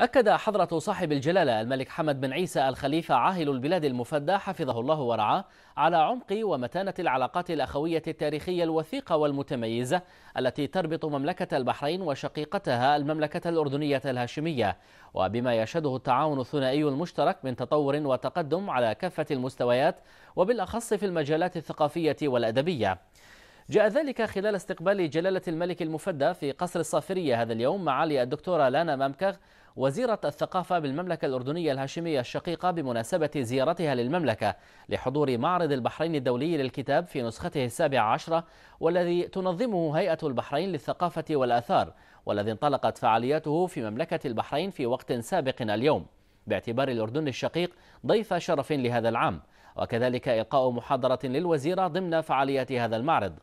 أكد حضرة صاحب الجلالة الملك حمد بن عيسى الخليفة عاهل البلاد المفدى حفظه الله ورعاه على عمق ومتانة العلاقات الأخوية التاريخية الوثيقة والمتميزة التي تربط مملكة البحرين وشقيقتها المملكة الأردنية الهاشمية وبما يشهده التعاون الثنائي المشترك من تطور وتقدم على كافة المستويات وبالأخص في المجالات الثقافية والأدبية جاء ذلك خلال استقبال جلالة الملك المفدى في قصر الصافرية هذا اليوم معالي الدكتورة لانا مامكغ وزيرة الثقافة بالمملكة الأردنية الهاشمية الشقيقة بمناسبة زيارتها للمملكة لحضور معرض البحرين الدولي للكتاب في نسخته السابعة عشرة والذي تنظمه هيئة البحرين للثقافة والآثار والذي انطلقت فعالياته في مملكة البحرين في وقت سابق اليوم باعتبار الأردن الشقيق ضيف شرف لهذا العام وكذلك إلقاء محاضرة للوزيرة ضمن فعاليات هذا المعرض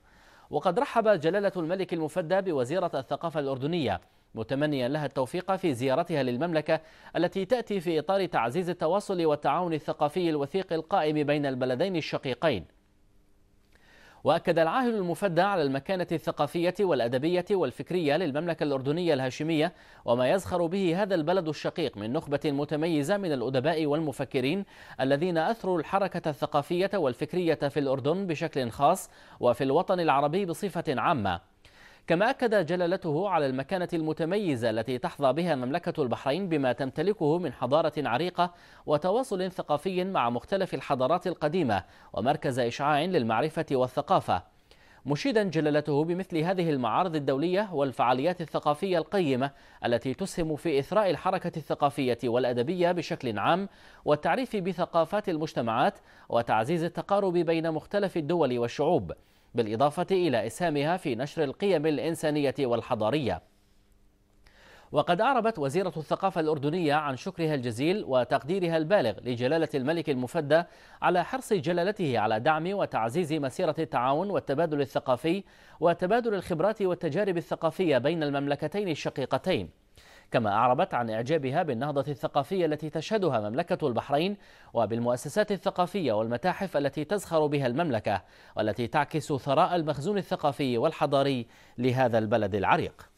وقد رحب جلالة الملك المفدى بوزيرة الثقافة الأردنية متمنيا لها التوفيق في زيارتها للمملكة التي تأتي في إطار تعزيز التواصل والتعاون الثقافي الوثيق القائم بين البلدين الشقيقين وأكد العاهل المفدى على المكانة الثقافية والأدبية والفكرية للمملكة الأردنية الهاشمية وما يزخر به هذا البلد الشقيق من نخبة متميزة من الأدباء والمفكرين الذين أثروا الحركة الثقافية والفكرية في الأردن بشكل خاص وفي الوطن العربي بصفة عامة كما أكد جلالته على المكانة المتميزة التي تحظى بها مملكة البحرين بما تمتلكه من حضارة عريقة وتواصل ثقافي مع مختلف الحضارات القديمة ومركز إشعاع للمعرفة والثقافة مشيدا جلالته بمثل هذه المعارض الدولية والفعاليات الثقافية القيمة التي تسهم في إثراء الحركة الثقافية والأدبية بشكل عام والتعريف بثقافات المجتمعات وتعزيز التقارب بين مختلف الدول والشعوب بالإضافة إلى إسهامها في نشر القيم الإنسانية والحضارية وقد أعربت وزيرة الثقافة الأردنية عن شكرها الجزيل وتقديرها البالغ لجلالة الملك المفدى على حرص جلالته على دعم وتعزيز مسيرة التعاون والتبادل الثقافي وتبادل الخبرات والتجارب الثقافية بين المملكتين الشقيقتين كما أعربت عن إعجابها بالنهضة الثقافية التي تشهدها مملكة البحرين وبالمؤسسات الثقافية والمتاحف التي تزخر بها المملكة والتي تعكس ثراء المخزون الثقافي والحضاري لهذا البلد العريق